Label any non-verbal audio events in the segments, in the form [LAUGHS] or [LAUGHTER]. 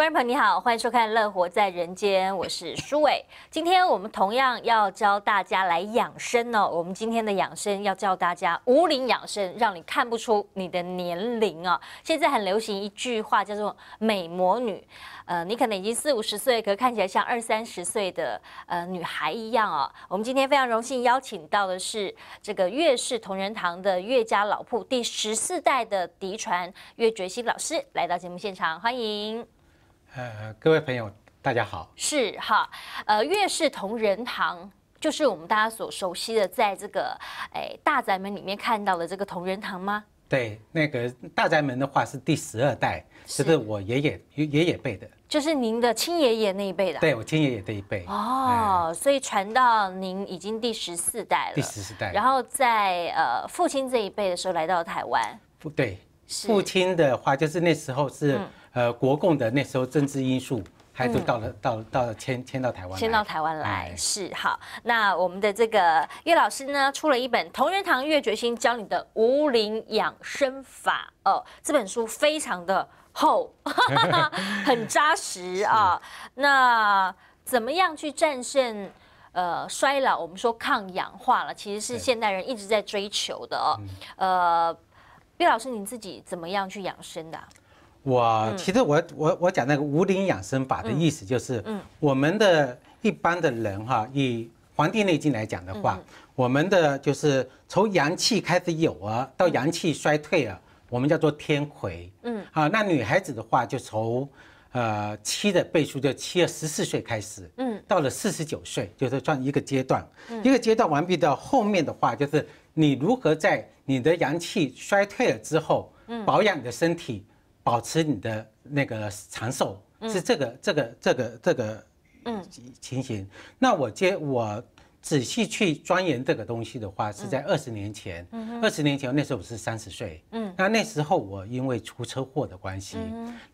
观众朋友你好，欢迎收看《乐活在人间》，我是舒伟。今天我们同样要教大家来养生哦。我们今天的养生要教大家无龄养生，让你看不出你的年龄哦。现在很流行一句话叫做“美魔女”，呃，你可能已经四五十岁，可看起来像二三十岁的呃女孩一样哦。我们今天非常荣幸邀请到的是这个岳氏同仁堂的岳家老铺第十四代的嫡传岳觉心老师来到节目现场，欢迎。呃，各位朋友，大家好。是哈，呃，月氏同仁堂就是我们大家所熟悉的，在这个哎大宅门里面看到的这个同仁堂吗？对，那个大宅门的话是第十二代，就是我爷爷爷爷辈的，就是您的亲爷爷那一辈的。对，我亲爷爷这一辈。哦，所以传到您已经第十四代了。第十四代。然后在呃父亲这一辈的时候来到台湾。对，父亲的话就是那时候是。呃，国共的那时候政治因素，还都到了到到迁迁到台湾，迁到台湾来。是好，那我们的这个岳老师呢，出了一本《同仁堂岳决心教你的无灵养生法》哦，这本书非常的厚，[LAUGHS] 很扎实啊。那怎么样去战胜呃衰老？我们说抗氧化了，其实是现代人一直在追求的。呃，岳老师，你自己怎么样去养生的？我其实我我我讲那个无灵养生法的意思就是，我们的一般的人哈，以黄帝内经来讲的话，我们的就是从阳气开始有啊，到阳气衰退了，我们叫做天魁。嗯啊，那女孩子的话就从呃七的倍数，就七十四岁开始，嗯，到了四十九岁就是算一个阶段，一个阶段完毕到后面的话就是你如何在你的阳气衰退了之后保养你的身体。保持你的那个长寿是这个这个这个这个嗯情形。那我接我仔细去钻研这个东西的话，是在二十年前。二十年前那时候我是三十岁。嗯。那那时候我因为出车祸的关系，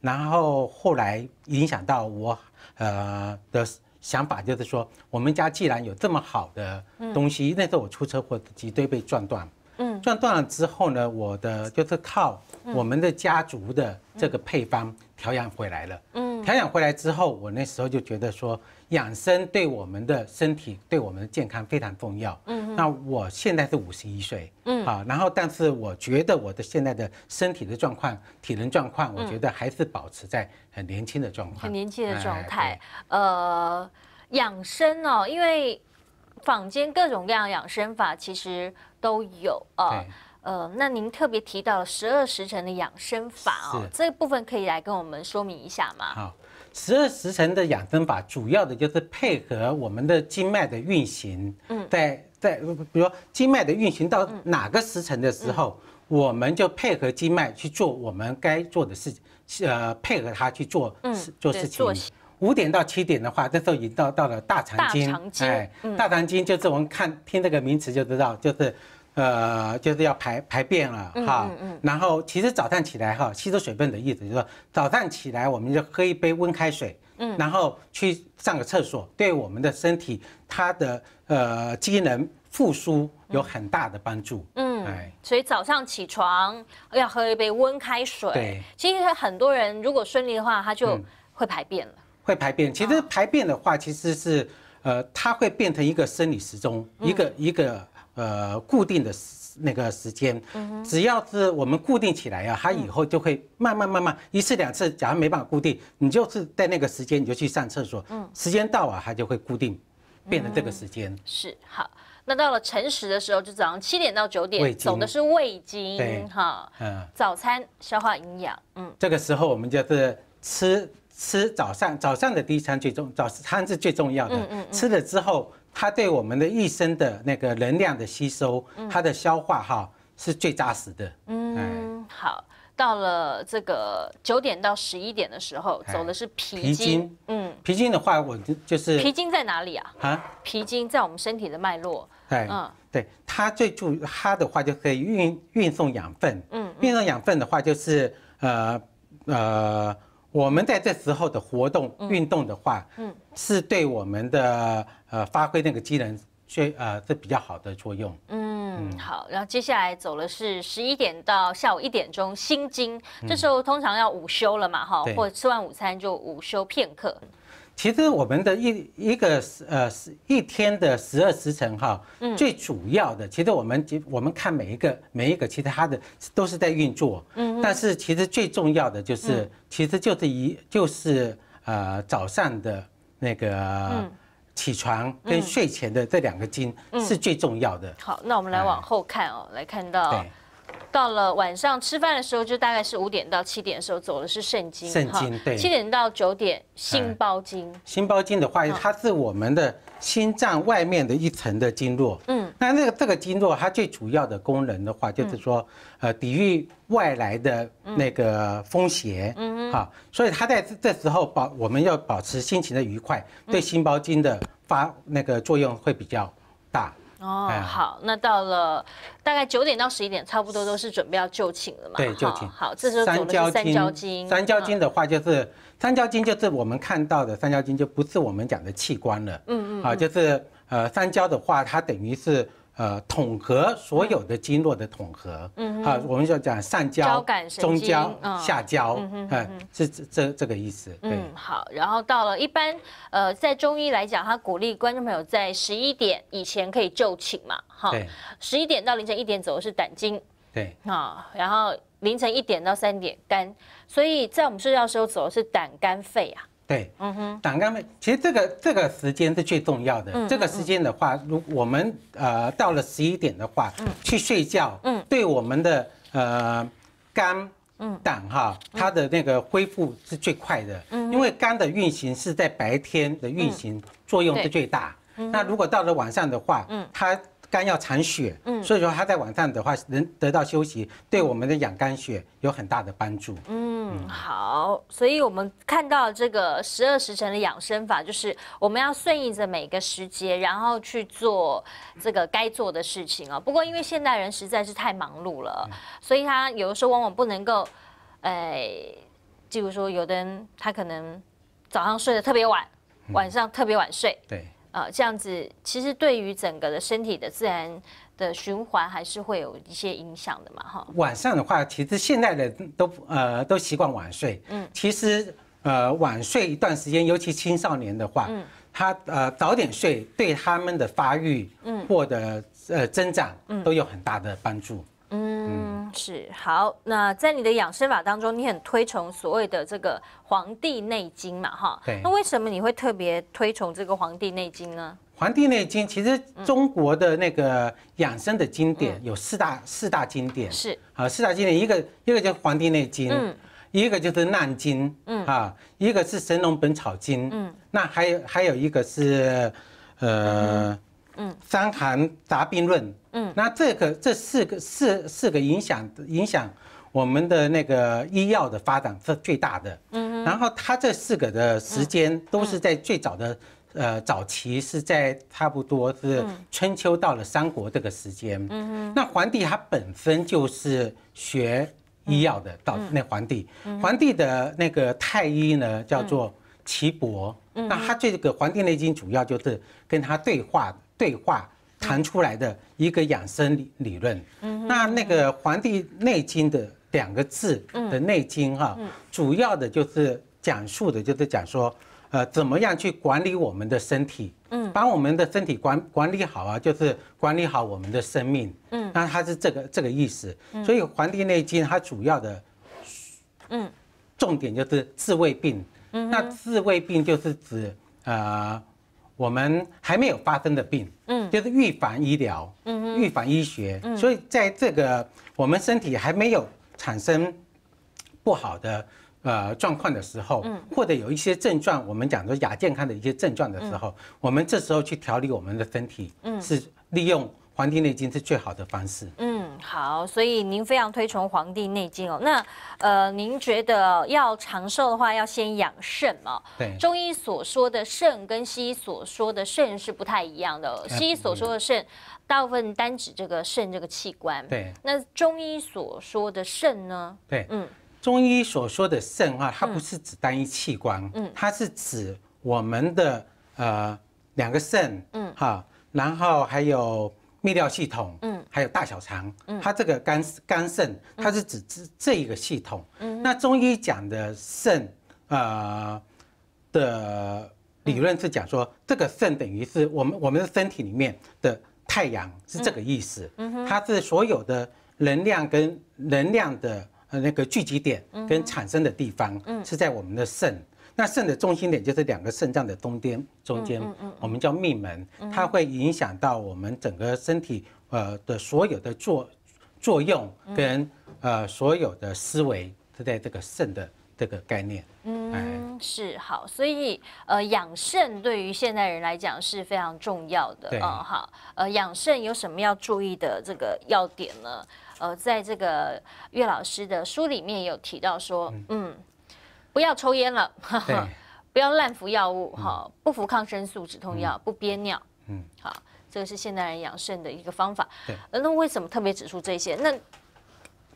然后后来影响到我呃的想法，就是说我们家既然有这么好的东西，那时候我出车祸脊椎被撞断。嗯。撞断了之后呢，我的就是靠。我们的家族的这个配方调养回来了，嗯，调养回来之后，我那时候就觉得说养生对我们的身体、对我们的健康非常重要。嗯，那我现在是五十一岁，嗯，好，然后但是我觉得我的现在的身体的状况、体能状况，我觉得还是保持在很年轻的状况，很年轻的状态。呃，养生哦，因为坊间各种各样养生法其实都有，啊。呃，那您特别提到十二时辰的养生法哦，这部分可以来跟我们说明一下吗？好，十二时辰的养生法主要的就是配合我们的经脉的运行。嗯，在在，比如说经脉的运行到哪个时辰的时候，我们就配合经脉去做我们该做的事情，呃，配合它去做事做事情。五点到七点的话，这时候已经到到了大肠经。大肠经，哎，大肠经就是我们看听这个名词就知道，就是。呃，就是要排排便了哈。嗯嗯。然后，其实早上起来哈，吸收水分的意思就是说，早上起来我们就喝一杯温开水。嗯。然后去上个厕所，对我们的身体，它的呃机能复苏有很大的帮助。嗯。哎。所以早上起床要喝一杯温开水。对。其实很多人如果顺利的话，他就会排便了。会排便。其实排便的话，其实是呃，它会变成一个生理时钟，一个一个。呃，固定的那个时间，只要是我们固定起来呀，它以后就会慢慢慢慢一次两次。假如没办法固定，你就是在那个时间你就去上厕所，时间到啊，它就会固定，变成这个时间。是好，那到了晨时的时候，就早上七点到九点，走的是胃经哈。嗯，早餐消化营养，嗯，这个时候我们就是吃吃早上早上的第一餐最重，早餐是最重要的。嗯嗯，吃了之后。它对我们的一生的那个能量的吸收，它的消化哈是最扎实的。嗯，好，到了这个九点到十一点的时候，走的是皮筋。嗯，皮筋的话，我就就是。皮筋在哪里啊？啊，皮筋在我们身体的脉络。对，嗯，对，它最注它的话就可以运运送养分。嗯，运送养分的话就是呃呃。我们在这时候的活动运动的话，嗯，是对我们的呃发挥那个机能，确呃是比较好的作用。嗯，好，然后接下来走了是十一点到下午一点钟，心经。这时候通常要午休了嘛，哈，或吃完午餐就午休片刻。其实我们的一一个呃一天的十二时辰哈，嗯，最主要的，其实我们我们看每一个每一个其他的都是在运作，嗯，但是其实最重要的就是其实就是一就是呃早上的那个起床跟睡前的这两个经是最重要的。好，那我们来往后看哦，来看到。到了晚上吃饭的时候，就大概是五点到七点的时候，走的是肾经，经对。七点到九点，心包经。心包经的话，它是我们的心脏外面的一层的经络。嗯，那那个这个经络，它最主要的功能的话，就是说，呃，抵御外来的那个风邪。嗯嗯。好，所以它在这时候保，我们要保持心情的愉快，对心包经的发那个作用会比较大。哦，好，那到了大概九点到十一点，差不多都是准备要就寝了嘛。对，就寝。好，这时候三焦三焦经。三焦经的话，就是三焦经，就是我们看到的三焦经，就不是我们讲的器官了。嗯嗯。啊，就是呃，三焦的话，它等于是。呃，统合所有的经络的统合，嗯，好，我们就讲上焦、中焦、下焦，哎，是这这个意思。嗯，好，然后到了一般，呃，在中医来讲，他鼓励观众朋友在十一点以前可以就寝嘛，哈，十一点到凌晨一点走的是胆经，对，啊，然后凌晨一点到三点肝，所以在我们睡觉的时候走的是胆肝肺啊。对，嗯哼，胆肝们，其实这个这个时间是最重要的。这个时间的话，如我们呃到了十一点的话，去睡觉，嗯，对我们的呃肝、嗯胆哈，它的那个恢复是最快的。嗯，因为肝的运行是在白天的运行作用是最大。嗯，那如果到了晚上的话，嗯，它。肝要藏血，所以说他在晚上的话能得到休息，对我们的养肝血有很大的帮助。嗯，好，所以我们看到这个十二时辰的养生法，就是我们要顺应着每个时节，然后去做这个该做的事情啊。不过因为现代人实在是太忙碌了，所以他有的时候往往不能够，哎，比如说有的人他可能早上睡得特别晚，晚上特别晚睡。对。呃，这样子其实对于整个的身体的自然的循环还是会有一些影响的嘛，哈。晚上的话，其实现在的都呃都习惯晚睡，嗯，其实呃晚睡一段时间，尤其青少年的话，嗯，他呃早点睡对他们的发育，嗯，或者呃增长，嗯，都有很大的帮助。嗯，是好。那在你的养生法当中，你很推崇所谓的这个《黄帝内经》嘛？哈，那为什么你会特别推崇这个《黄帝内经》呢？《黄帝内经》其实中国的那个养生的经典有四大四大经典，是啊，四大经典一个一个叫《黄帝内经》，嗯，一个就是《难经》，嗯啊，一个是《神农本草经》，嗯，那还有还有一个是，呃。嗯，《伤寒杂病论》嗯，那这个这四个四四个影响影响我们的那个医药的发展是最大的。嗯，然后他这四个的时间都是在最早的呃早期是在差不多是春秋到了三国这个时间。嗯嗯。那皇帝他本身就是学医药的，到那皇帝，皇帝的那个太医呢叫做岐伯。嗯。那他这个《黄帝内经》主要就是跟他对话。对话谈出来的一个养生理理论，嗯，那那个《黄帝内经》的两个字的内经哈，主要的就是讲述的就是讲说，呃，怎么样去管理我们的身体，嗯，把我们的身体管管理好啊，就是管理好我们的生命，嗯，那它是这个这个意思，所以《黄帝内经》它主要的，嗯，重点就是治胃病，那治胃病就是指呃。我们还没有发生的病，嗯，就是预防医疗，嗯，预防医学，嗯，所以在这个我们身体还没有产生不好的呃状况的时候，嗯，或者有一些症状，我们讲说亚健康的一些症状的时候，我们这时候去调理我们的身体，嗯，是利用《黄帝内经》是最好的方式，嗯。好，所以您非常推崇《黄帝内经》哦。那，呃，您觉得要长寿的话，要先养肾吗？对。中医所说的肾跟西医所说的肾是不太一样的。西医所说的肾，大部分单指这个肾这个器官。对。那中医所说的肾呢？对，嗯，中医所说的肾啊，它不是指单一器官，嗯，它是指我们的呃两个肾，嗯，哈，然后还有。泌尿系统，嗯，还有大小肠，嗯，它这个肝肝肾，它是指这这一个系统，嗯，那中医讲的肾，呃的理论是讲说，这个肾等于是我们我们的身体里面的太阳，是这个意思，嗯，它是所有的能量跟能量的呃那个聚集点跟产生的地方，嗯，是在我们的肾。那肾的中心点就是两个肾脏的中间，中间，我们叫命门，它会影响到我们整个身体，呃的所有的作作用跟呃所有的思维，是在这个肾的这个概念。嗯，是好，所以呃养肾对于现代人来讲是非常重要的。对，嗯，好，呃养肾有什么要注意的这个要点呢？呃，在这个岳老师的书里面有提到说，嗯。不要抽烟了，[LAUGHS] 不要滥服药物，哈，不服抗生素、止痛药，不憋尿，嗯，好，这个是现代人养肾的一个方法。对，那为什么特别指出这些？那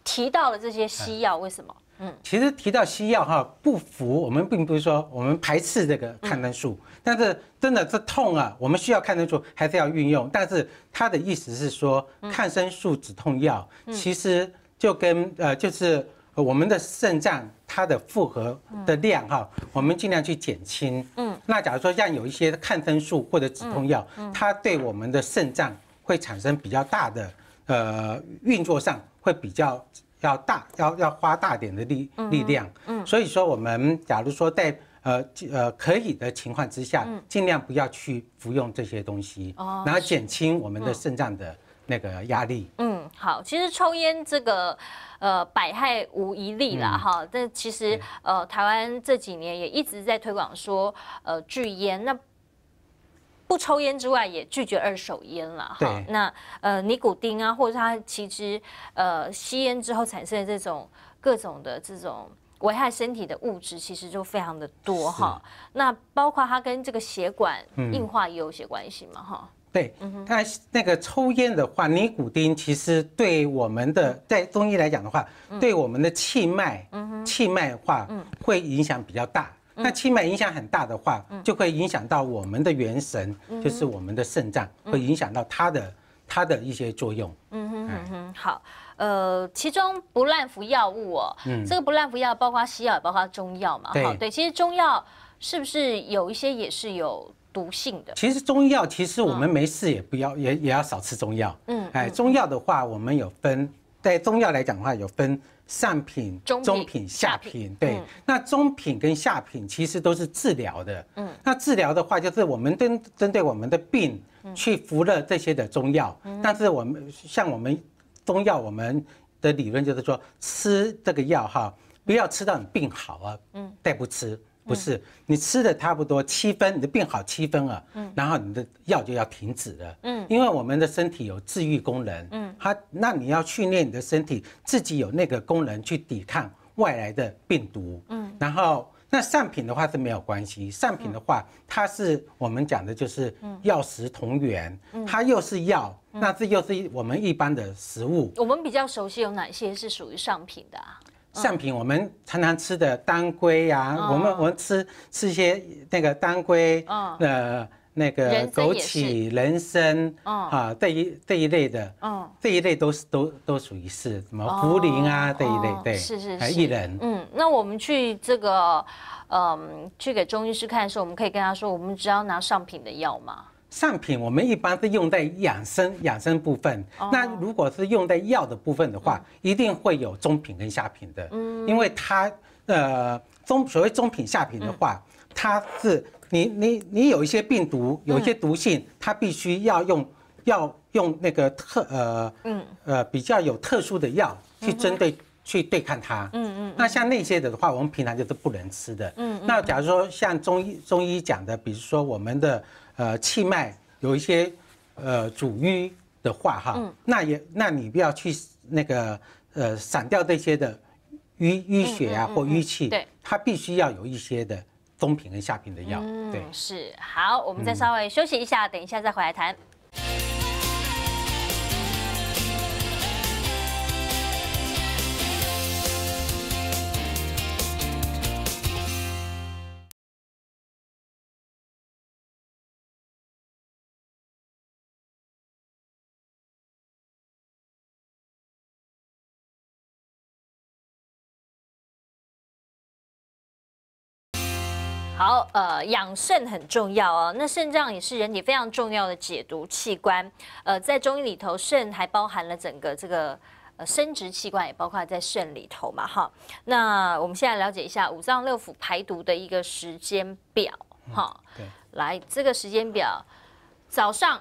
提到了这些西药，为什么？嗯，其实提到西药，哈，不服，我们并不是说我们排斥这个抗生素，但是真的这痛啊，我们需要抗生素还是要运用，但是他的意思是说，抗生素、止痛药其实就跟呃，就是我们的肾脏。它的复合的量哈，我们尽量去减轻。嗯，那假如说像有一些抗生素或者止痛药，它对我们的肾脏会产生比较大的，呃，运作上会比较要大，要要花大点的力力量。嗯，所以说我们假如说在呃呃可以的情况之下，尽量不要去服用这些东西，然后减轻我们的肾脏的。那个压力，嗯，好，其实抽烟这个，呃，百害无一利啦，哈。但其实，呃，台湾这几年也一直在推广说，呃，拒烟。那不抽烟之外，也拒绝二手烟了哈。那呃，尼古丁啊，或者它其实，呃，吸烟之后产生的这种各种的这种危害身体的物质，其实就非常的多哈。那包括它跟这个血管硬化也有一些关系嘛哈。对，那那个抽烟的话，尼古丁其实对我们的，在中医来讲的话，对我们的气脉，气脉话会影响比较大。那气脉影响很大的话，就会影响到我们的元神，就是我们的肾脏，会影响到它的它的一些作用。嗯哼嗯哼，好，呃，其中不滥服药物哦，这个不滥服药包括西药也包括中药嘛？哈，对，其实中药是不是有一些也是有？毒性的，其实中药，其实我们没事也不要，也也要少吃中药。嗯，哎，中药的话，我们有分，在中药来讲的话，有分上品、中品、下品。对，那中品跟下品其实都是治疗的。嗯，那治疗的话，就是我们针针对我们的病去服了这些的中药。但是我们像我们中药，我们的理论就是说，吃这个药哈，不要吃到你病好啊，嗯，再不吃。不是，你吃的差不多七分，你的病好七分了，嗯，然后你的药就要停止了，嗯，因为我们的身体有治愈功能，嗯，它那你要训练你的身体自己有那个功能去抵抗外来的病毒，嗯，然后那上品的话是没有关系，上品的话，它是我们讲的就是药食同源，它又是药，那这又是我们一般的食物。我们比较熟悉有哪些是属于上品的啊？上品，我们常常吃的当归呀，我们我们吃吃一些那个当归，呃，那个枸杞、人参，啊，这一这一类的，这一类都是都都属于是什么茯苓啊这一类，对，是是是。薏仁。嗯，那我们去这个，嗯，去给中医师看的时候，我们可以跟他说，我们只要拿上品的药吗？上品我们一般是用在养生养生部分，那如果是用在药的部分的话，一定会有中品跟下品的，嗯，因为它，呃，中所谓中品下品的话，它是你你你有一些病毒，有一些毒性，它必须要用要用那个特呃嗯呃比较有特殊的药去针对去对抗它，嗯嗯，那像那些的话，我们平常就是不能吃的，嗯，那假如说像中医中医讲的，比如说我们的。呃，气脉有一些，呃，阻瘀的话，哈，那也，那你不要去那个，呃，散掉这些的淤淤血啊，或淤气，对，它必须要有一些的中品跟下品的药，对，是，好，我们再稍微休息一下，等一下再回来谈。呃，养肾很重要啊。那肾脏也是人体非常重要的解毒器官。呃，在中医里头，肾还包含了整个这个呃生殖器官，也包括在肾里头嘛。哈，那我们现在了解一下五脏六腑排毒的一个时间表。哈，对，来这个时间表，早上，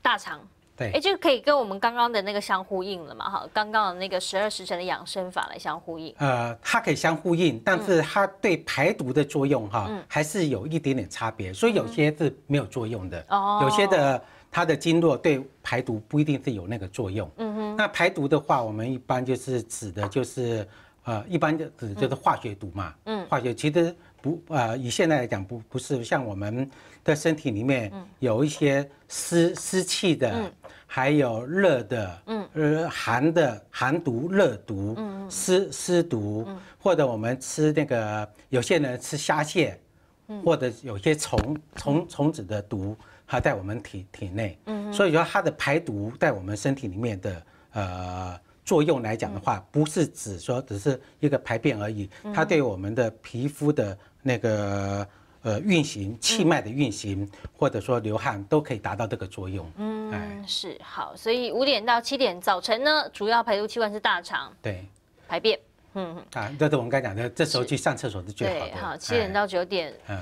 大肠。对，哎，就可以跟我们刚刚的那个相呼应了嘛，哈，刚刚的那个十二时辰的养生法来相呼应。呃，它可以相呼应，但是它对排毒的作用哈，还是有一点点差别，所以有些是没有作用的，哦、有些的它的经络对排毒不一定是有那个作用。嗯哼，那排毒的话，我们一般就是指的就是，呃，一般就指就是化学毒嘛，嗯，化学其实。不，呃，以现在来讲，不不是像我们的身体里面有一些湿湿气的，还有热的，嗯，呃，寒的寒毒、热毒、湿湿毒，或者我们吃那个有些人吃虾蟹，或者有些虫虫虫子的毒它在我们体体内，嗯，所以说它的排毒在我们身体里面的呃作用来讲的话，不是指说只是一个排便而已，它对我们的皮肤的。那个呃，运行气脉的运行，或者说流汗，都可以达到这个作用。嗯，是好，所以五点到七点早晨呢，主要排毒器官是大肠，对，排便。嗯，啊，就是我们刚讲的，这时候去上厕所是最好的。对，哈，七点到九点，嗯，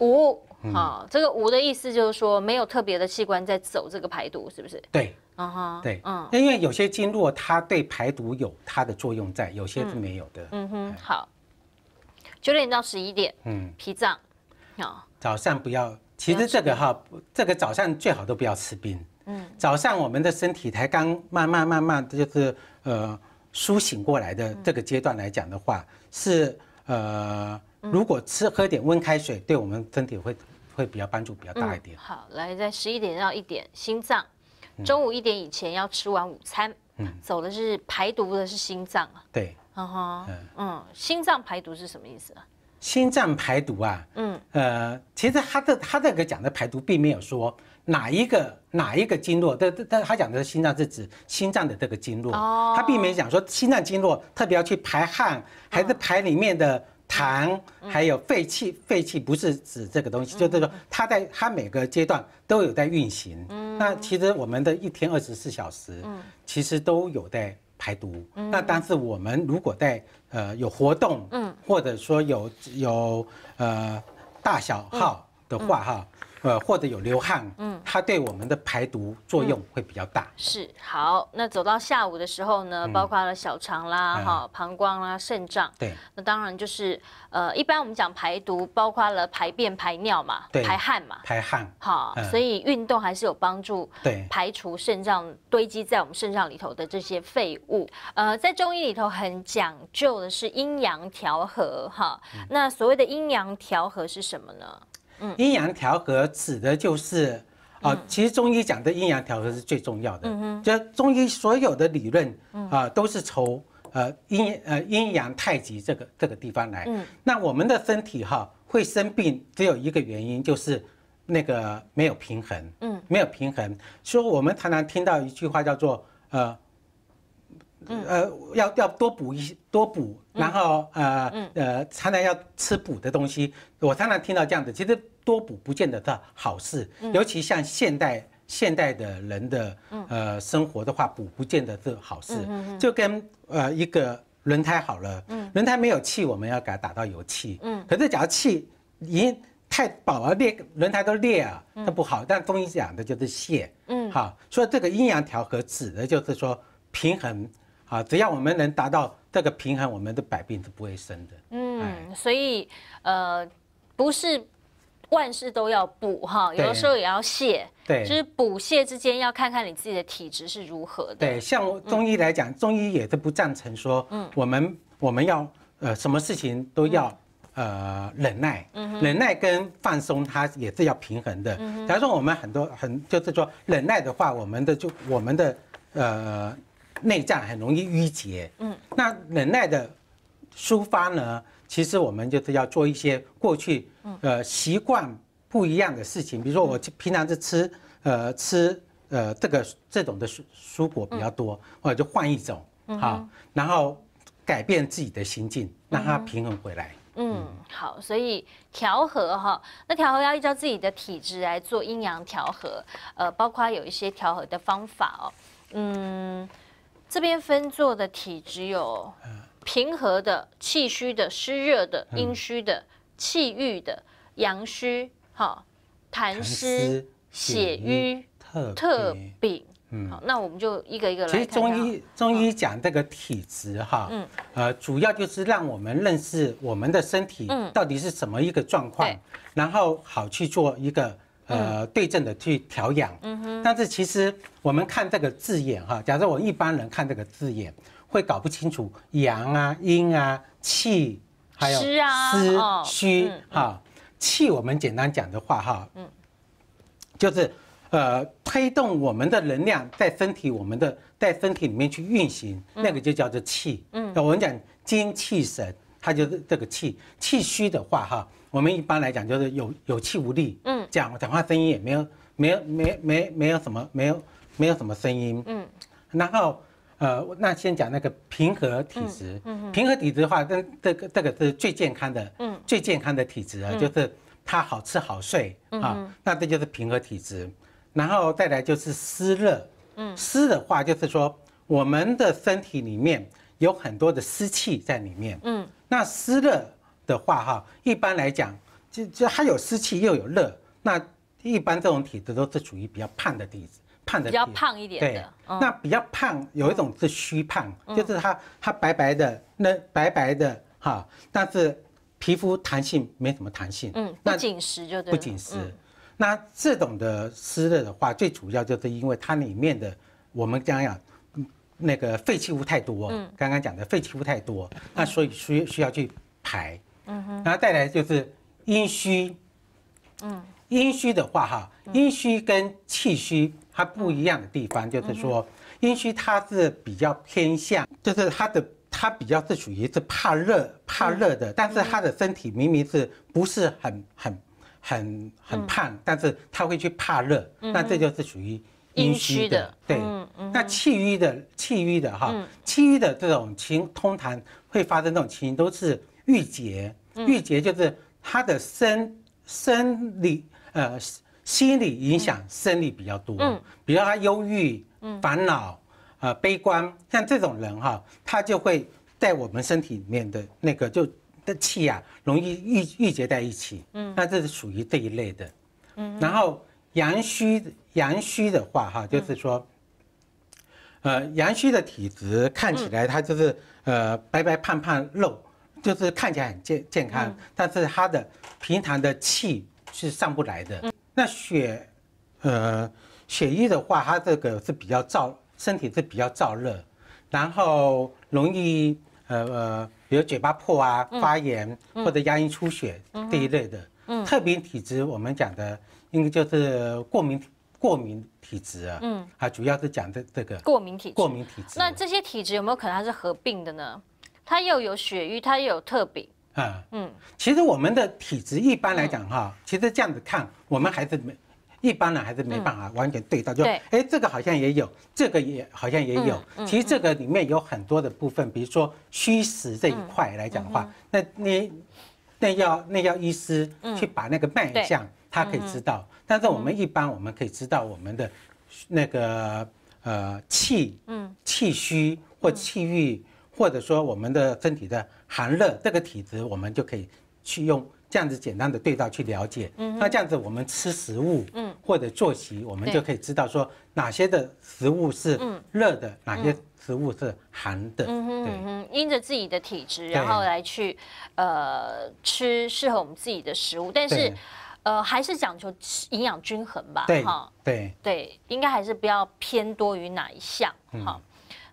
五，好，这个五的意思就是说没有特别的器官在走这个排毒，是不是？对，啊哈，对，嗯，因为有些经络它对排毒有它的作用在，有些是没有的。嗯哼，好。九点到十一点，嗯，脾脏，早上不要。其实这个哈，这个早上最好都不要吃冰。嗯，早上我们的身体才刚慢慢慢慢，就是呃苏醒过来的这个阶段来讲的话，是呃如果吃喝点温开水，对我们身体会会比较帮助比较大一点。好，来，在十一点到一点，心脏。中午一点以前要吃完午餐，嗯，走的是排毒的是心脏啊。对。啊哈，嗯，心脏排毒是什么意思啊？心脏排毒啊，嗯，呃，其实他的他这个讲的排毒，并没有说哪一个哪一个经络，但但他讲的心脏，是指心脏的这个经络。哦，他并没有讲说心脏经络特别要去排汗，还是排里面的痰，还有废气。废气不是指这个东西，就是说他在他每个阶段都有在运行。嗯，那其实我们的一天二十四小时，嗯，其实都有在。排毒，那但是我们如果在呃有活动，或者说有有呃大小号的话哈。呃，或者有流汗，嗯，它对我们的排毒作用会比较大。是，好，那走到下午的时候呢，包括了小肠啦，哈，膀胱啦，肾脏。对，那当然就是，呃，一般我们讲排毒，包括了排便、排尿嘛，排汗嘛。排汗，好，所以运动还是有帮助，对，排除肾脏堆积在我们肾脏里头的这些废物。呃，在中医里头很讲究的是阴阳调和，哈，那所谓的阴阳调和是什么呢？阴阳调和指的就是啊，其实中医讲的阴阳调和是最重要的。嗯哼，就中医所有的理论啊，都是从呃阴呃阴阳太极这个这个地方来。嗯，那我们的身体哈会生病，只有一个原因，就是那个没有平衡。嗯，没有平衡，所以我们常常听到一句话叫做呃。呃，要要多补一些，多补，然后呃呃，常常要吃补的东西，我常常听到这样子，其实多补不见得是好事，尤其像现代现代的人的呃生活的话，补不见得是好事。就跟呃一个轮胎好了，轮胎没有气，我们要给它打到有气。嗯。可是，只要气已经太饱而裂，轮胎都裂啊，那不好。但中医讲的就是泻。嗯。好，所以这个阴阳调和指的就是说平衡。啊，只要我们能达到这个平衡，我们的百病是不会生的。嗯，所以呃，不是万事都要补哈，有的时候也要泻。对，就是补泻之间要看看你自己的体质是如何的。对，像中医来讲，中医也是不赞成说，嗯，我们我们要呃，什么事情都要呃忍耐，嗯，忍耐跟放松它也是要平衡的。嗯，假如说我们很多很就是说忍耐的话，我们的就我们的呃。内脏很容易淤结，嗯，那忍耐的抒发呢？其实我们就是要做一些过去呃习惯不一样的事情，比如说我平常是吃呃吃呃这个这种的蔬蔬果比较多，或者就换一种，好，然后改变自己的心境，让它平衡回来。嗯，好，所以调和哈，那调和要依照自己的体质来做阴阳调和，呃，包括有一些调和的方法哦，嗯。这边分作的体质有平和的、气虚的、湿热的、阴虚的、气郁的、阳虚、哈、痰湿、血瘀、特特嗯，好，那我们就一个一个来。其实中医中医讲这个体质哈，嗯，呃，主要就是让我们认识我们的身体到底是什么一个状况，然后好去做一个。呃，对症的去调养。嗯哼。但是其实我们看这个字眼哈，假设我一般人看这个字眼，会搞不清楚阳啊、阴啊、气还有湿啊、虚哈。气，我们简单讲的话哈，嗯，就是呃推动我们的能量在身体我们的在身体里面去运行，那个就叫做气。嗯。我们讲精气神，它就是这个气。气虚的话哈，我们一般来讲就是有有气无力。嗯。讲讲话声音也没有没有没没没有什么没有没有什么声音嗯，然后呃那先讲那个平和体质嗯平和体质的话，这这个这个是最健康的嗯最健康的体质啊，就是他好吃好睡啊，那这就是平和体质。然后再来就是湿热嗯湿的话就是说我们的身体里面有很多的湿气在里面嗯那湿热的话哈，一般来讲就就它有湿气又有热。那一般这种体质都是属于比较胖的体质，胖的比较胖一点的。那比较胖，有一种是虚胖，就是它它白白的，那白白的哈，但是皮肤弹性没什么弹性，嗯，不紧实就对。不紧实，那这种的湿热的话，最主要就是因为它里面的我们讲讲那个废弃物太多，嗯，刚刚讲的废弃物太多，那所以需需要去排，嗯，然后再来就是阴虚，嗯。阴虚的话，哈，阴虚跟气虚它不一样的地方，就是说阴虚它是比较偏向，就是它的它比较是属于是怕热怕热的，但是它的身体明明是不是很很很很胖，但是它会去怕热，那这就是属于阴虚的。对，那气郁的气郁的哈，气郁的这种情通常会发生这种情都是郁结，郁结就是它的身生理。呃，心理影响生理比较多，嗯，比如他忧郁、嗯，烦恼，呃，悲观，像这种人哈，他就会在我们身体里面的那个就的气啊，容易郁郁结在一起，嗯，那这是属于这一类的，嗯，然后阳虚阳虚的话哈，就是说，呃，阳虚的体质看起来他就是呃白白胖胖肉，就是看起来很健健康，但是他的平常的气。是上不来的。那血，呃，血瘀的话，它这个是比较燥，身体是比较燥热，然后容易呃呃，比如嘴巴破啊、发炎或者牙龈出血这一类的。嗯。特别体质，我们讲的应该就是过敏过敏体质啊。嗯。它主要是讲的这个过敏体质。过敏体质。那这些体质有没有可能它是合并的呢？它又有血瘀，它又有特禀。啊，嗯，其实我们的体质一般来讲哈，其实这样子看，我们还是没一般人还是没办法完全对照。就哎，这个好像也有，这个也好像也有。其实这个里面有很多的部分，比如说虚实这一块来讲的话，那你那要那要医师去把那个脉象，他可以知道。但是我们一般我们可以知道我们的那个呃气，嗯，气虚或气郁。或者说我们的身体的寒热，这个体质我们就可以去用这样子简单的对照去了解。嗯，那这样子我们吃食物，嗯，或者作息，我们就可以知道说哪些的食物是热的，哪些食物是寒的。嗯哼，因着自己的体质，然后来去呃吃适合我们自己的食物，但是呃还是讲求营养均衡吧。对哈，对对，应该还是不要偏多于哪一项哈。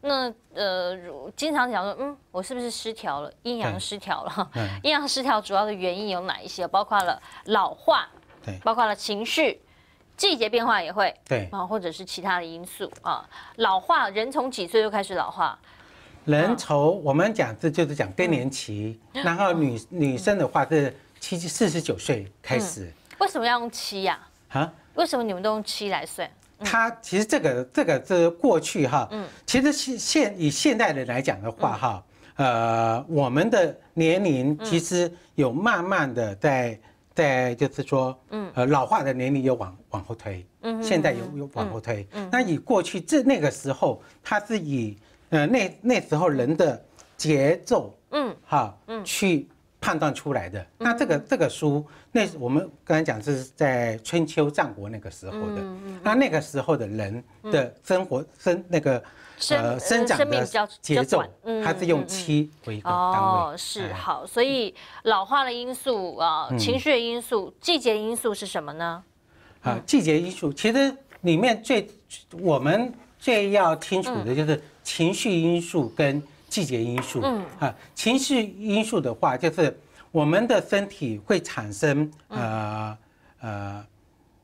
那呃，经常讲说，嗯，我是不是失调了？阴阳失调了？[LAUGHS] 阴阳失调主要的原因有哪一些？包括了老化，对，包括了情绪，季节变化也会，对啊，或者是其他的因素啊。老化，人从几岁就开始老化？人从我们讲，这就是讲更年期。然后女女生的话是七四十九岁开始。为什么要用七呀？啊？为什么你们都用七来算？他其实这个这个是过去哈，嗯，其实现现以现代人来讲的话哈，呃，我们的年龄其实有慢慢的在在就是说，嗯，呃，老化的年龄有往往后推，嗯，现在有有往后推，嗯，那以过去这那个时候，他是以呃那那时候人的节奏，嗯，哈，嗯，去。判断出来的，那这个这个书，那我们刚才讲是在春秋战国那个时候的，那那个时候的人的生活生那个呃生长的节奏，它是用七为一个单位。哦，是好，所以老化的因素啊，情绪的因素，季节因素是什么呢？啊，季节因素其实里面最我们最要清楚的就是情绪因素跟。季节因素，嗯啊，情绪因素的话，就是我们的身体会产生呃呃，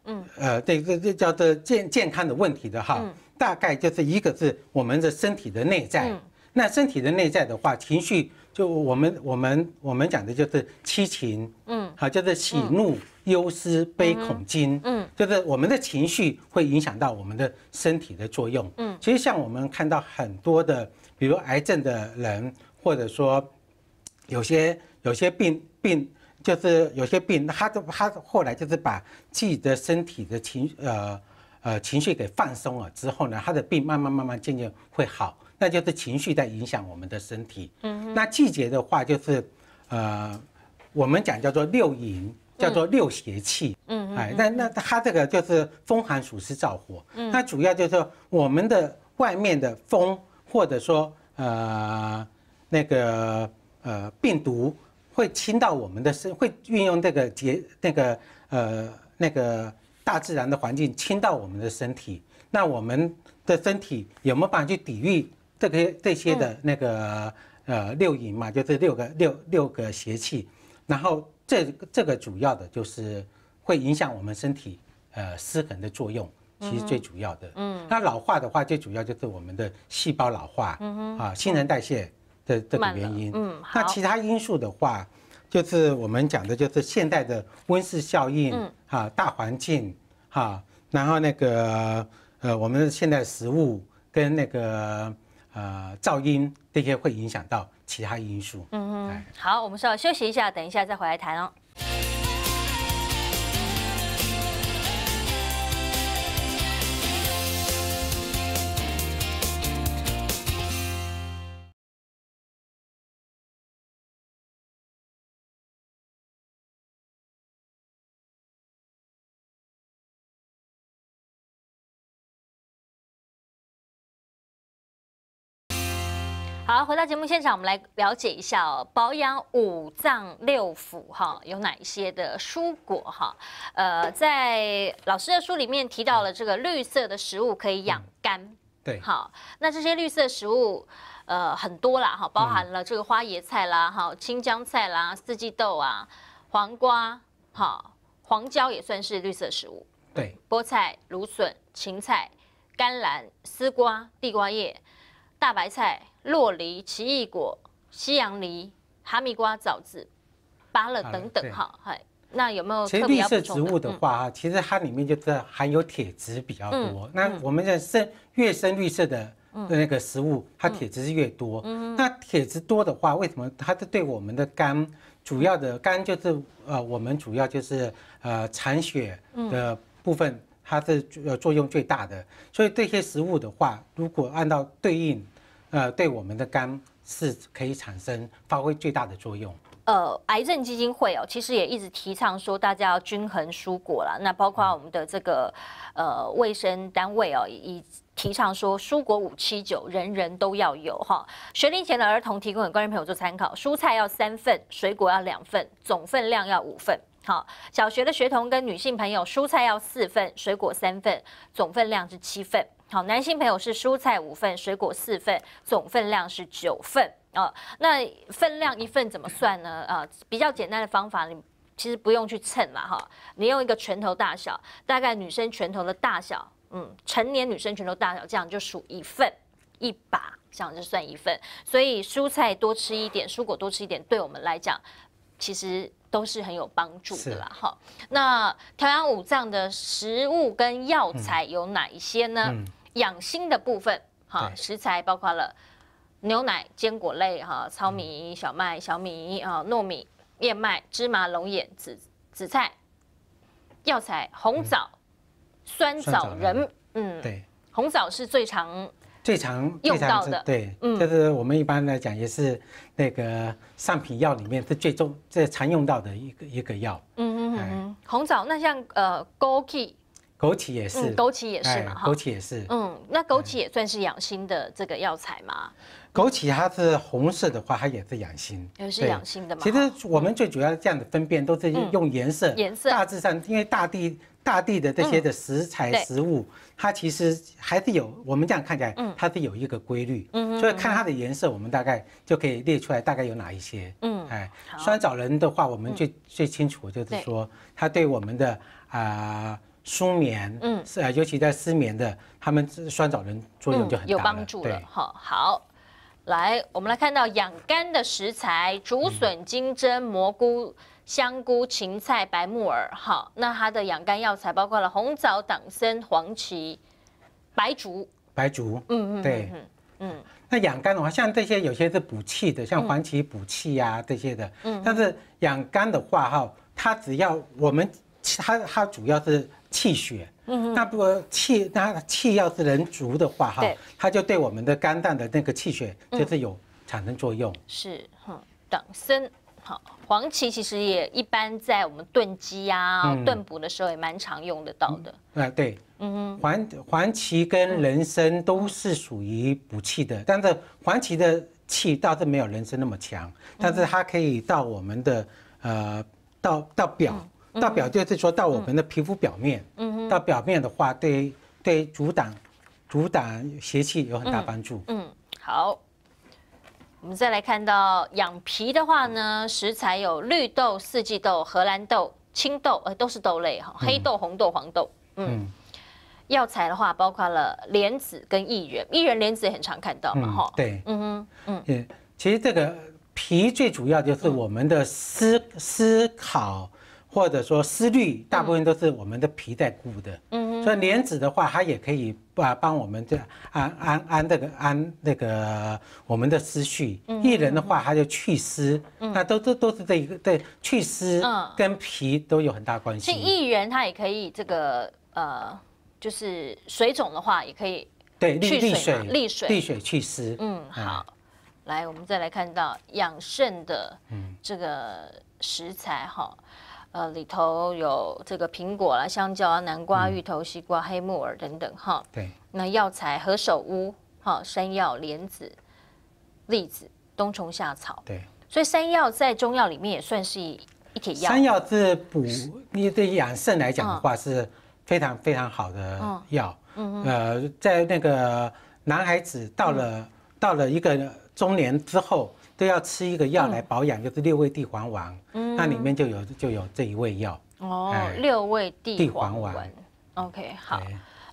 嗯呃，这个这叫做健健康的问题的哈。大概就是一个是我们的身体的内在，那身体的内在的话，情绪就我们我们我们讲的就是七情，嗯，好，就是喜怒忧思悲恐惊，嗯，就是我们的情绪会影响到我们的身体的作用，嗯，其实像我们看到很多的。比如癌症的人，或者说有些有些病病，就是有些病，他他后来就是把自己的身体的情呃呃情绪给放松了之后呢，他的病慢慢慢慢渐渐会好，那就是情绪在影响我们的身体。嗯，那季节的话就是呃我们讲叫做六淫，叫做六邪气。嗯哎，那那他这个就是风寒暑湿燥火。嗯，那主要就是我们的外面的风。或者说，呃，那个呃，病毒会侵到我们的身，会运用这个结那个呃那个大自然的环境侵到我们的身体。那我们的身体有没有办法去抵御这个这些的那个呃六淫嘛？就是六个六六个邪气。然后这这个主要的就是会影响我们身体呃失衡的作用。其实最主要的，嗯，那老化的话，最主要就是我们的细胞老化，嗯嗯，啊，新陈代谢的这个原因，嗯，那其他因素的话，就是我们讲的就是现代的温室效应，嗯，大环境，哈，然后那个呃，我们现在食物跟那个呃噪音这些会影响到其他因素，嗯嗯，好，我们稍微休息一下，等一下再回来谈哦。好，回到节目现场，我们来了解一下哦，保养五脏六腑哈，有哪一些的蔬果哈？呃，在老师的书里面提到了这个绿色的食物可以养肝，对，好，那这些绿色食物，呃，很多啦，哈，包含了这个花椰菜啦，哈，青江菜啦，四季豆啊，黄瓜，哈，黄椒也算是绿色食物，对，菠菜、芦笋、芹菜、甘蓝、丝瓜、地瓜叶。大白菜、洛梨、奇异果、西洋梨、哈密瓜、枣子、芭乐等等哈，嗨，那有没有特别？绿色植物的话啊，其实它里面就是含有铁质比较多。那我们的深越深绿色的那个食物，它铁质是越多。那铁质多的话，为什么它是对我们的肝主要的肝就是呃，我们主要就是呃，藏血的部分，它是呃作用最大的。所以这些食物的话，如果按照对应。呃，对我们的肝是可以产生发挥最大的作用。呃，癌症基金会哦，其实也一直提倡说大家要均衡蔬果啦。那包括我们的这个呃卫生单位哦，也提倡说蔬果五七九，人人都要有哈。学龄前的儿童提供给观众朋友做参考，蔬菜要三份，水果要两份，总分量要五份。好，小学的学童跟女性朋友，蔬菜要四份，水果三份，总分量是七份。好，男性朋友是蔬菜五份，水果四份，总分量是九份啊。那分量一份怎么算呢？呃，比较简单的方法，你其实不用去称嘛，哈，你用一个拳头大小，大概女生拳头的大小，嗯，成年女生拳头大小，这样就数一份，一把这样就算一份。所以蔬菜多吃一点，蔬果多吃一点，对我们来讲其实都是很有帮助的啦。哈，那调养五脏的食物跟药材有哪一些呢？养心的部分，哈，食材包括了牛奶、坚果类，哈，糙米、小麦、小米啊，糯米、燕麦、芝麻、龙眼、紫紫菜、药材、红枣、酸枣仁，嗯，对，红枣是最常最常用到的，对，嗯，就是我们一般来讲也是那个上品药里面是最重最常用到的一个一个药，嗯嗯嗯，红枣，那像呃枸杞。枸杞也是，枸杞也是，枸杞也是。嗯，那枸杞也算是养心的这个药材吗？枸杞它是红色的话，它也是养心，也是养心的嘛。其实我们最主要这样的分辨都是用颜色，颜色。大致上，因为大地、大地的这些的食材、食物，它其实还是有我们这样看起来，它是有一个规律。嗯，所以看它的颜色，我们大概就可以列出来大概有哪一些。嗯，哎，酸枣仁的话，我们最最清楚就是说，它对我们的啊。舒眠，嗯，是啊，尤其在失眠的，他们酸枣仁作用就很有帮助了。好，好，来，我们来看到养肝的食材：竹笋、金针、蘑菇、香菇、芹菜、白木耳。好，那它的养肝药材包括了红枣、党参、黄芪、白竹。白竹，嗯嗯，对，嗯，那养肝的话，像这些有些是补气的，像黄芪补气啊这些的。嗯，但是养肝的话，哈，它只要我们它它主要是。气血，嗯，那不气，那气要是能足的话，哈，它就对我们的肝脏的那个气血就是有产生作用。是，哼，党参好，黄芪其实也一般在我们炖鸡呀、炖补的时候也蛮常用得到的。哎，对，嗯哼，黄黄芪跟人参都是属于补气的，但是黄芪的气倒是没有人参那么强，但是它可以到我们的呃到到表。到表就是说到我们的皮肤表面，到表面的话，对对阻挡阻挡邪气有很大帮助。嗯，好，我们再来看到养皮的话呢，食材有绿豆、四季豆、荷兰豆、青豆，呃，都是豆类哈，黑豆、红豆、黄豆。嗯，药材的话包括了莲子跟薏仁，薏仁莲子也很常看到嘛，哈。对，嗯哼，嗯其实这个皮最主要就是我们的思思考。或者说思虑，大部分都是我们的皮在鼓的。嗯，所以莲子的话，它也可以把帮我们这安安安这个安那个我们的思绪。薏仁的话，它就去湿，那都都都是这一个对去湿，跟皮都有很大关系。以薏仁，它也可以这个呃，就是水肿的话也可以对利水，利水，利水去湿。嗯，好，来我们再来看到养肾的这个食材哈。呃，里头有这个苹果啦、香蕉啊、南瓜、芋头、西瓜、黑木耳等等哈。对。那药材，何首乌、哈山药、莲子、栗子、冬虫夏草。对。所以山药在中药里面也算是一一贴药。山药是补，你对养肾来讲的话，是非常非常好的药。嗯嗯。呃，在那个男孩子到了到了一个中年之后。都要吃一个药来保养，就是六味地黄丸，嗯，那里面就有就有这一味药。哦，六味地黄丸。O K，好，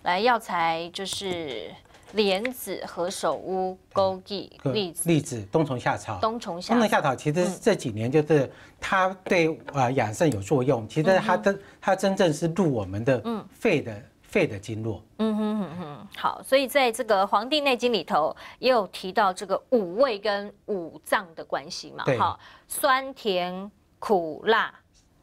来药材就是莲子、何首乌、枸杞、栗子、栗子、冬虫夏草。冬虫夏草，冬虫夏草其实这几年就是它对啊养肾有作用，其实它真它真正是入我们的嗯肺的。肺的经络，嗯哼哼哼，好，所以在这个《黄帝内经》里头也有提到这个五味跟五脏的关系嘛，哈，酸甜苦辣，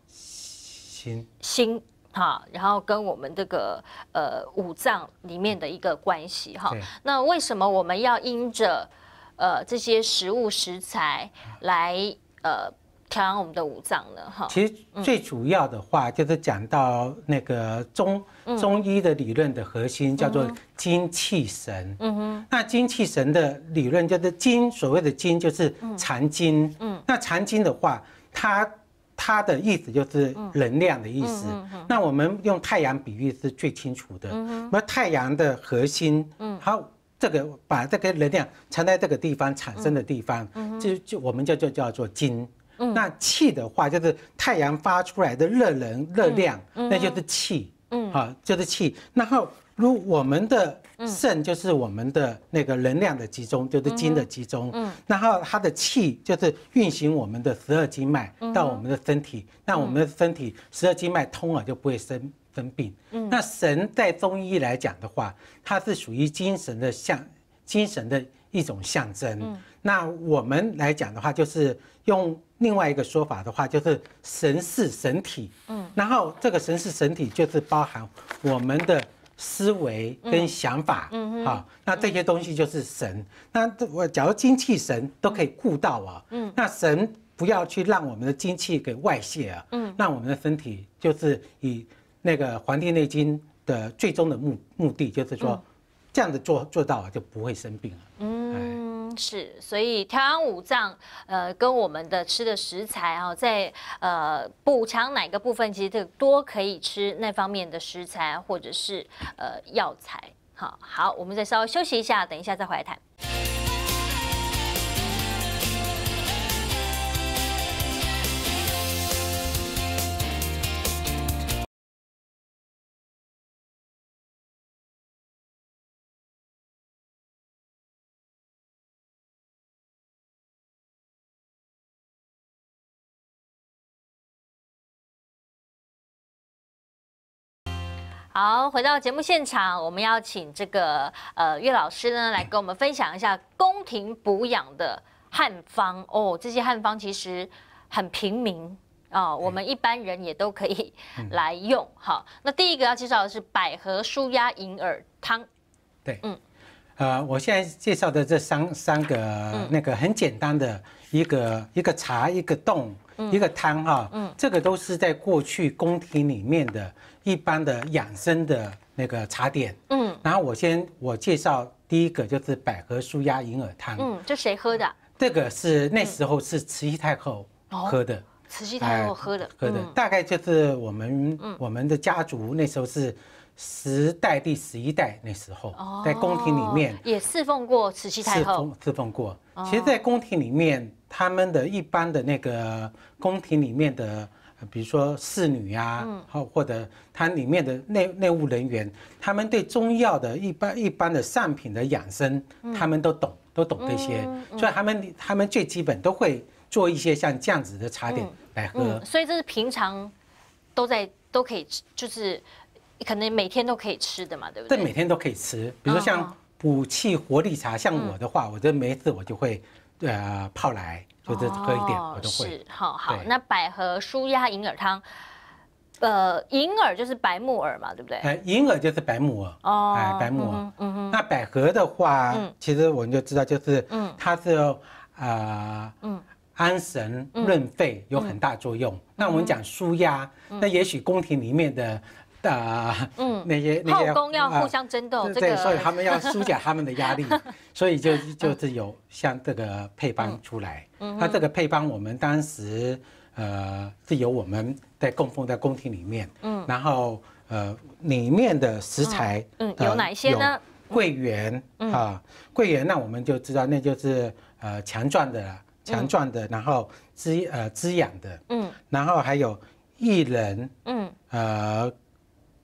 辛，辛，哈，然后跟我们这个呃五脏里面的一个关系哈，那为什么我们要因着呃这些食物食材来呃？调养我们的五脏呢？哈，其实最主要的话就是讲到那个中中医的理论的核心叫做精气神。嗯哼，那精气神的理论就是精，所谓的精就是藏精。嗯，那藏精的话，它它的意思就是能量的意思。那我们用太阳比喻是最清楚的。嗯太阳的核心，嗯，好。这个把这个能量藏在这个地方产生的地方，嗯，就就我们就就叫做精。那气的话，就是太阳发出来的热能、热量，那就是气。嗯，好，就是气。然后，如我们的肾，就是我们的那个能量的集中，就是精的集中。嗯，然后它的气，就是运行我们的十二经脉到我们的身体。那我们的身体十二经脉通了，就不会生生病。嗯，那神在中医来讲的话，它是属于精神的象，精神的一种象征。嗯。那我们来讲的话，就是用另外一个说法的话，就是神是神体，嗯，然后这个神是神体，就是包含我们的思维跟想法，嗯嗯，好，那这些东西就是神。那我假如精气神都可以顾到啊，嗯，那神不要去让我们的精气给外泄啊，嗯，让我们的身体就是以那个《黄帝内经》的最终的目目的，就是说，这样子做做到啊，就不会生病了，嗯。是，所以调养五脏，呃，跟我们的吃的食材啊，在呃，补强哪个部分，其实这多可以吃那方面的食材，或者是呃药材。好，好，我们再稍微休息一下，等一下再回来谈。好，回到节目现场，我们要请这个呃岳老师呢来跟我们分享一下宫廷补养的汉方哦，这些汉方其实很平民啊，我们一般人也都可以来用好，那第一个要介绍的是百合舒压银耳汤，对，嗯。呃，我现在介绍的这三三个那个很简单的一个一个茶一个洞，一个汤哈，这个都是在过去宫廷里面的一般的养生的那个茶点。嗯，然后我先我介绍第一个就是百合舒压银耳汤。嗯，这谁喝的？这个是那时候是慈禧太后喝的。慈禧太后喝的喝的，大概就是我们我们的家族那时候是。十代第十一代那时候，在宫廷里面也侍奉过慈禧太后，侍奉过。其实，在宫廷里面，他们的一般的那个宫廷里面的，比如说侍女呀，或者他里面的内内务人员，他们对中药的一般一般的上品的养生，他们都懂，都懂这些。所以，他们他们最基本都会做一些像这样子的茶点来喝。所以，这是平常都在都可以，就是。可能每天都可以吃的嘛，对不对？对，每天都可以吃，比如说像补气活力茶，像我的话，我觉得每一次我就会，呃，泡来就是喝一点，我都会。是，好，好。那百合舒压银耳汤，呃，银耳就是白木耳嘛，对不对？哎，银耳就是白木耳，哦，白木耳。嗯嗯。那百合的话，其实我们就知道，就是，嗯，它是，呃，嗯，安神润肺有很大作用。那我们讲舒压，那也许宫廷里面的。啊，嗯，[LAUGHS] 那些那些要互相争斗，对，所以他们要疏解他们的压力，[LAUGHS] 所以就就是有像这个配方出来，嗯，那这个配方我们当时，呃，是由我们在供奉在宫廷里面，嗯，然后呃里面的食材，嗯，有哪些呢？桂圆啊，桂圆，那我们就知道那就是呃强壮的，强壮的，然后滋呃滋养的，嗯，然后还有薏仁，嗯，呃。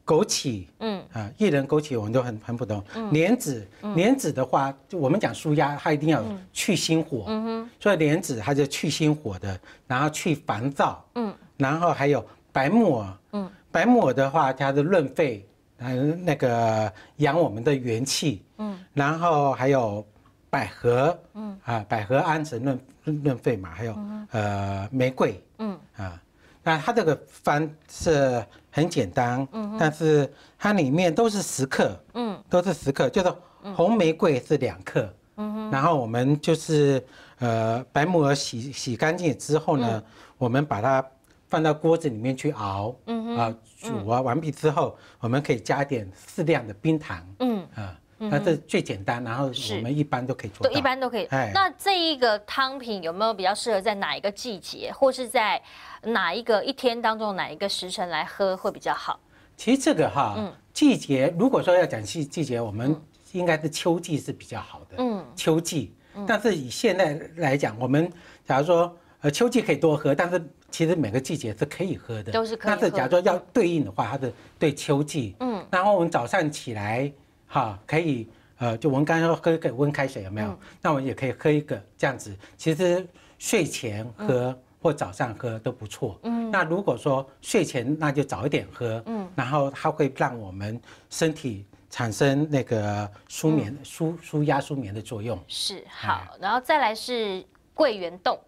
枸杞，嗯啊，薏仁、枸杞，我们都很很普通。莲子，莲子的话，就我们讲舒压，它一定要去心火，嗯哼，所以莲子它就去心火的，然后去烦躁，嗯，然后还有白木耳，嗯，白木耳的话，它的润肺，嗯，那个养我们的元气，嗯，然后还有百合，嗯啊，百合安神润润肺嘛，还有呃玫瑰，嗯啊，那它这个凡是。很简单，嗯，但是它里面都是十克，嗯，都是十克，就是红玫瑰是两克，嗯哼，然后我们就是呃，白木耳洗洗干净之后呢，我们把它放到锅子里面去熬，嗯哼，啊煮啊完毕之后，我们可以加一点适量的冰糖，嗯，啊。那这最简单，然后我们一般都可以做。一般都可以。那这一个汤品有没有比较适合在哪一个季节，或是在哪一个一天当中哪一个时辰来喝会比较好？其实这个哈，嗯，季节如果说要讲季季节，我们应该是秋季是比较好的，嗯，秋季。但是以现在来讲，我们假如说呃秋季可以多喝，但是其实每个季节是可以喝的，都是可以。但是假如说要对应的话，它是对秋季，嗯，然后我们早上起来。好，可以，呃，就我们刚刚喝一个温开水有没有？那我们也可以喝一个这样子。其实睡前喝或早上喝都不错。嗯，那如果说睡前，那就早一点喝。嗯，然后它会让我们身体产生那个舒眠、舒舒压、舒眠的作用。是好，然后再来是桂圆冻，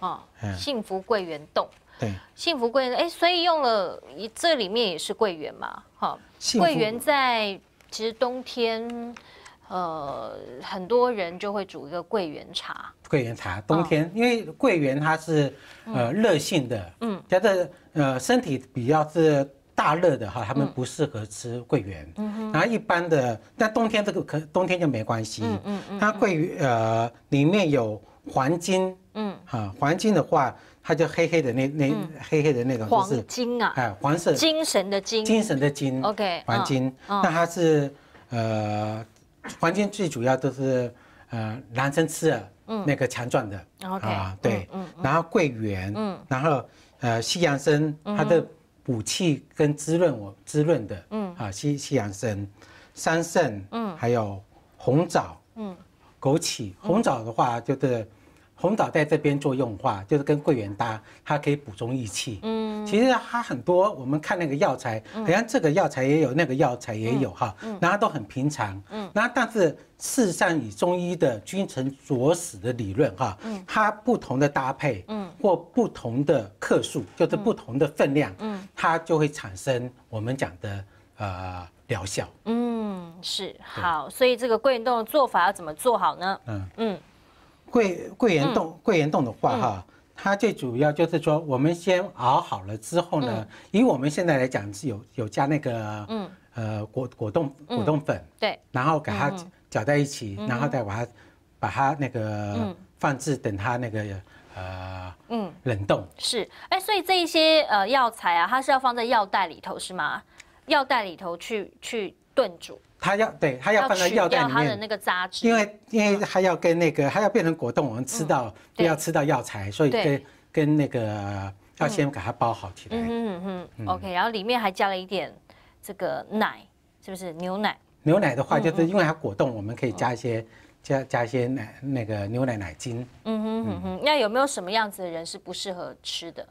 哦，幸福桂圆冻。对，幸福桂圆，哎，所以用了这里面也是桂圆嘛。哈，桂圆在。其实冬天，呃，很多人就会煮一个桂圆茶。桂圆茶，冬天因为桂圆它是呃热性的，嗯，它的呃身体比较是大热的哈，他们不适合吃桂圆。然后一般的，但冬天这个可冬天就没关系。嗯嗯，它桂圆呃里面有黄金，嗯，哈黄金的话。它就黑黑的那那黑黑的那种黄金啊，哎黄色精神的精精神的精，OK 黄金。那它是呃黄金最主要都是呃男生吃的，嗯那个强壮的，OK 啊对，然后桂圆，嗯然后呃西洋参，它的补气跟滋润我滋润的，嗯啊西西洋参、桑葚，嗯还有红枣，嗯枸杞红枣的话就是。红枣在这边做用的话，就是跟桂圆搭，它可以补中益气。嗯，其实它很多，我们看那个药材，好像这个药材也有，那个药材也有哈，然后都很平常。嗯，然后但是，事实上以中医的君臣佐使的理论哈，它不同的搭配，嗯，或不同的克数，就是不同的分量，嗯，它就会产生我们讲的呃疗效。嗯，是好，所以这个桂圆冻的做法要怎么做好呢？嗯嗯。桂桂圆冻，桂圆冻的话，哈，它最主要就是说，我们先熬好了之后呢，以我们现在来讲是有有加那个，嗯，呃果果冻果冻粉，对，然后给它搅在一起，然后再把它把它那个放置，等它那个呃，嗯，冷冻。是，哎，所以这一些呃药材啊，它是要放在药袋里头是吗？药袋里头去去炖煮。它要对它要放在药袋里面，因为因为还要跟那个还要变成果冻，我们吃到要吃到药材，所以跟跟那个要先给它包好起来。嗯嗯嗯，OK。然后里面还加了一点这个奶，是不是牛奶？牛奶的话，就是因为它果冻，我们可以加一些加加一些奶那个牛奶奶精。嗯哼哼哼，那有没有什么样子的人是不适合吃的？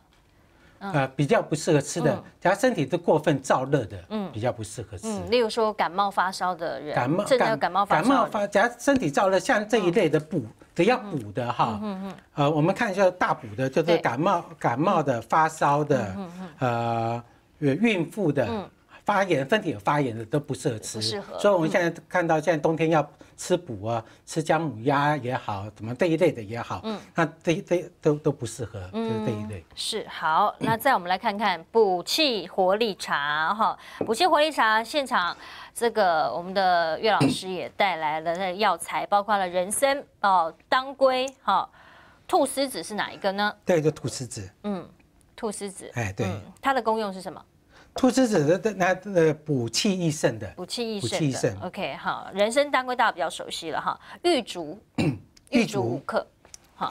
呃，比较不适合吃的，假如身体是过分燥热的，嗯，比较不适合吃。嗯，例如说感冒发烧的人，感冒、感冒、感冒发，假如身体燥热，像这一类的补只要补的哈。嗯嗯。呃，我们看一下大补的，就是感冒、感冒的发烧的，嗯嗯。呃，孕妇的。发炎、身体有发炎的都不适合吃，不适合。所以我们现在看到，现在冬天要吃补啊，吃姜母鸭也好，怎么这一类的也好，嗯，那这这都都不适合，就是这一类。是好，那再我们来看看补气活力茶，哈，补气活力茶现场，这个我们的岳老师也带来了那药材，包括了人参哦、当归，哈，菟丝子是哪一个呢？对，就菟丝子。嗯，菟丝子。哎，对。它的功用是什么？兔子子的那呃补气益肾的，补气益肾的。OK，好，人参、当归大家比较熟悉了哈。玉竹，[CLEARS THROAT] 玉竹五克，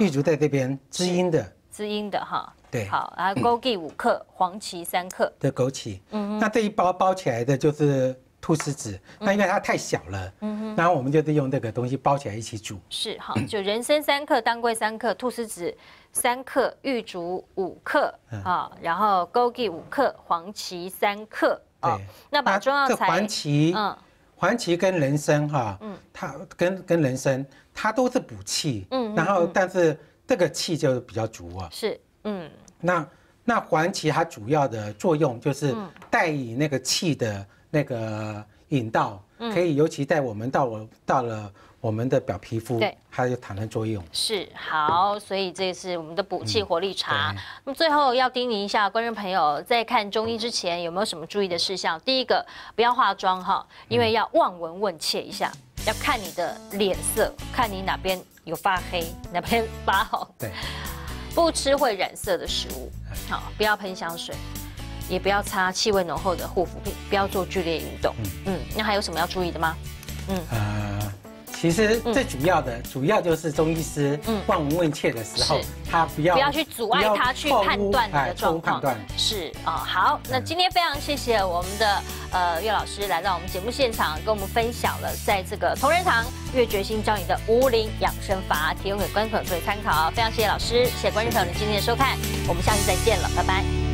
玉竹在这边，滋阴的，滋阴的哈。对，好，然后枸杞五克，黄芪三克，对，枸杞。嗯。那这一包包起来的就是。吐司子，那因为它太小了，嗯，哼，然后我们就是用这个东西包起来一起煮。是哈，就人参三克，当归三克，吐司子三克，玉竹五克，啊，然后枸杞五克，黄芪三克，对，那把中药材黄芪，嗯，黄芪跟人参哈，嗯，它跟跟人参，它都是补气，嗯，然后但是这个气就比较足啊，是，嗯，那那黄芪它主要的作用就是带以那个气的。那个引道可以，尤其带我们到我到了我们的表皮肤，对，还有抗炎作用。是好，所以这是我们的补气活力茶。那么最后要叮咛一下观众朋友，在看中医之前有没有什么注意的事项？第一个，不要化妆哈，因为要望闻问切一下，要看你的脸色，看你哪边有发黑，哪边 [LAUGHS] 发红。对，不吃会染色的食物，好，不要喷香水。也不要擦气味浓厚的护肤品，不要做剧烈运动。嗯嗯，那还有什么要注意的吗？嗯呃，其实最主要的，主要就是中医师望闻问切的时候，他不要不要去阻碍他去判断的状况。是啊，好，那今天非常谢谢我们的呃岳老师来到我们节目现场，跟我们分享了在这个同仁堂岳决心教你的五灵养生法，提供给观众朋友参考。非常谢谢老师，谢谢观众朋友们今天的收看，我们下次再见了，拜拜。